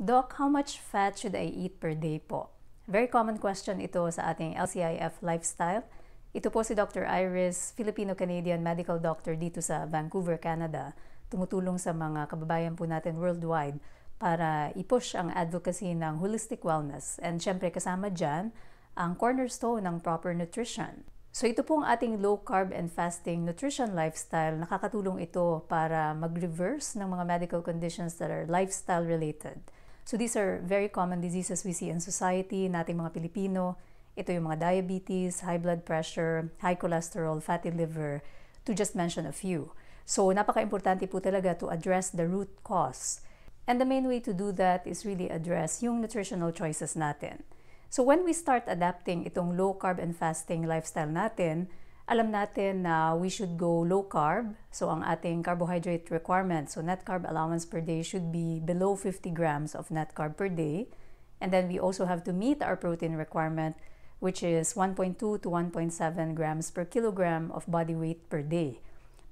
Doc, how much fat should I eat per day po? Very common question ito sa ating LCIF lifestyle. Ito po si Dr. Iris, Filipino-Canadian medical doctor dito sa Vancouver, Canada. Tumutulong sa mga kababayan po natin worldwide para i-push ang advocacy ng holistic wellness. And syempre kasama dyan ang cornerstone ng proper nutrition. So ito po ang ating low carb and fasting nutrition lifestyle, nakakatulong ito para mag-reverse ng mga medical conditions that are lifestyle related. So these are very common diseases we see in society, nating mga Pilipino. Ito yung mga diabetes, high blood pressure, high cholesterol, fatty liver, to just mention a few. So napaka-importante po talaga to address the root cause. And the main way to do that is really address yung nutritional choices natin. So when we start adapting itong low carb and fasting lifestyle natin, alam natin na we should go low carb. So ang ating carbohydrate requirement, so net carb allowance per day should be below 50 grams of net carb per day. And then we also have to meet our protein requirement, which is 1.2 to 1.7 grams per kilogram of body weight per day.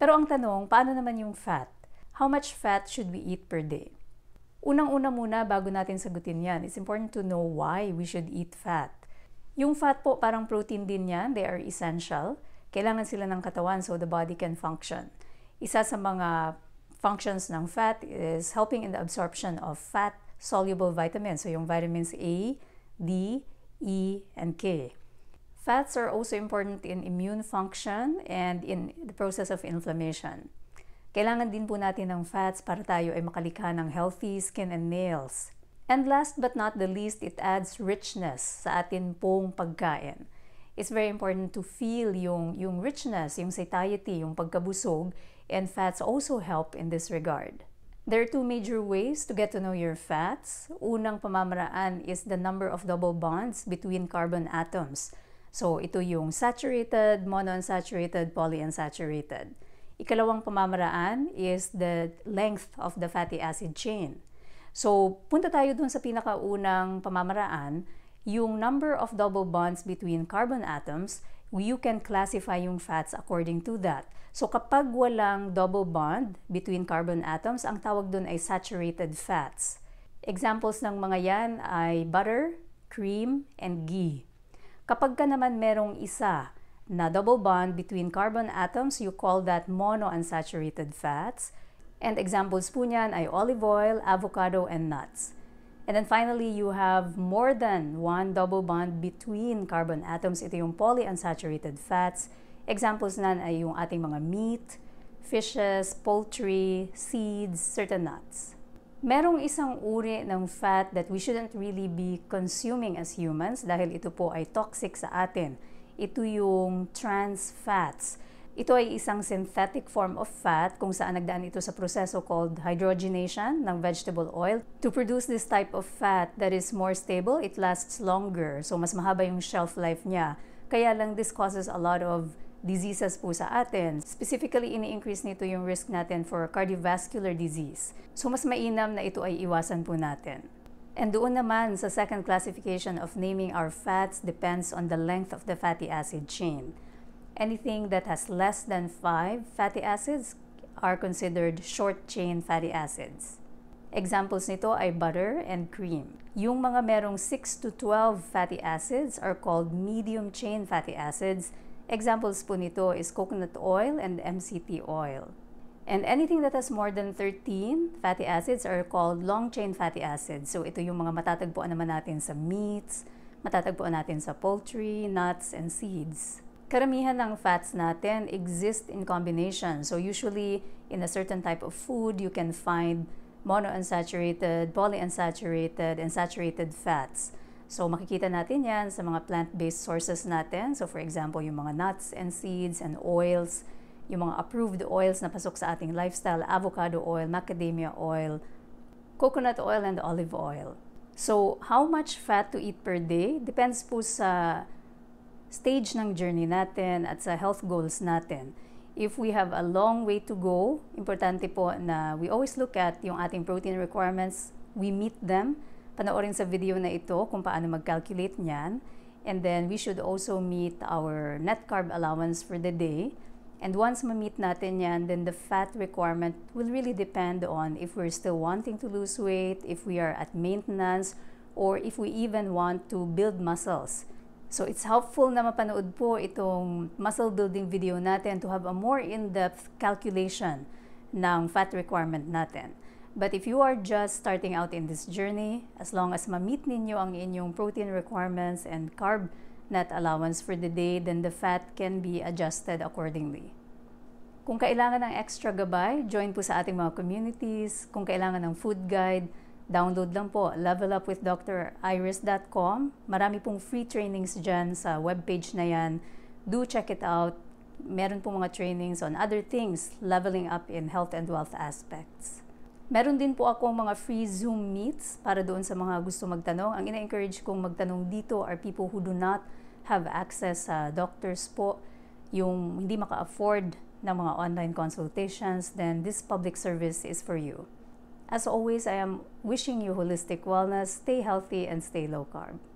Pero ang tanong, paano naman yung fat? How much fat should we eat per day? Unang-una muna, bago natin sagutin yan, it's important to know why we should eat fat. Yung fat po, parang protein din yan. They are essential kailangan sila ng katawan so the body can function. Isa sa mga functions ng fat is helping in the absorption of fat soluble vitamins. So yung vitamins A, D, E, and K. Fats are also important in immune function and in the process of inflammation. Kailangan din po natin ng fats para tayo ay makalikha ng healthy skin and nails. And last but not the least, it adds richness sa atin pong pagkain it's very important to feel yung, yung richness, yung satiety, yung pagkabusog, and fats also help in this regard. There are two major ways to get to know your fats. Unang pamamaraan is the number of double bonds between carbon atoms. So ito yung saturated, monounsaturated, polyunsaturated. Ikalawang pamamaraan is the length of the fatty acid chain. So punta tayo dun sa pinakaunang pamamaraan yung number of double bonds between carbon atoms, you can classify yung fats according to that. So kapag walang double bond between carbon atoms, ang tawag doon ay saturated fats. Examples ng mga yan ay butter, cream, and ghee. Kapag ka naman merong isa na double bond between carbon atoms, you call that monounsaturated fats. And examples po niyan ay olive oil, avocado, and nuts. And then finally, you have more than one double bond between carbon atoms. Ito yung polyunsaturated fats. Examples nan ay yung ating mga meat, fishes, poultry, seeds, certain nuts. Merong isang uri ng fat that we shouldn't really be consuming as humans dahil ito po ay toxic sa atin. Ito yung trans fats. Ito ay isang synthetic form of fat kung saan nagdaan ito sa proseso called hydrogenation ng vegetable oil. To produce this type of fat that is more stable, it lasts longer. So mas mahaba yung shelf life niya. Kaya lang this causes a lot of diseases po sa atin. Specifically, ini-increase nito yung risk natin for cardiovascular disease. So, mas mainam na ito ay iwasan po natin. And doon naman sa second classification of naming our fats depends on the length of the fatty acid chain. Anything that has less than 5 fatty acids are considered short-chain fatty acids. Examples nito ay butter and cream. Yung mga merong 6 to 12 fatty acids are called medium chain fatty acids. Examples po nito is coconut oil and MCT oil. And anything that has more than 13 fatty acids are called long chain fatty acids. So ito yung mga matatagpuan naman natin sa meats, matatagpuan natin sa poultry, nuts, and seeds karamihan ng fats natin exist in combination. So usually, in a certain type of food, you can find monounsaturated, polyunsaturated, and saturated fats. So makikita natin yan sa mga plant-based sources natin. So for example, yung mga nuts and seeds and oils, yung mga approved oils na pasok sa ating lifestyle, avocado oil, macadamia oil, coconut oil, and olive oil. So how much fat to eat per day depends po sa stage ng journey natin at sa health goals natin. If we have a long way to go, importante po na we always look at yung ating protein requirements, we meet them. Panoorin sa video na ito kung paano mag-calculate niyan. And then we should also meet our net carb allowance for the day. And once ma-meet natin yan, then the fat requirement will really depend on if we're still wanting to lose weight, if we are at maintenance, or if we even want to build muscles. So it's helpful na mapanood po itong muscle building video natin to have a more in-depth calculation ng fat requirement natin. But if you are just starting out in this journey, as long as ma-meet ninyo ang inyong protein requirements and carb net allowance for the day, then the fat can be adjusted accordingly. Kung kailangan ng extra gabay, join po sa ating mga communities. Kung kailangan ng food guide, Download lang po, levelupwithdriris.com. Marami pong free trainings dyan sa webpage na yan. Do check it out. Meron po mga trainings on other things, leveling up in health and wealth aspects. Meron din po ako mga free Zoom meets para doon sa mga gusto magtanong. Ang ina-encourage kong magtanong dito are people who do not have access sa doctors po, yung hindi maka-afford ng mga online consultations, then this public service is for you. As always, I am wishing you holistic wellness. Stay healthy and stay low carb.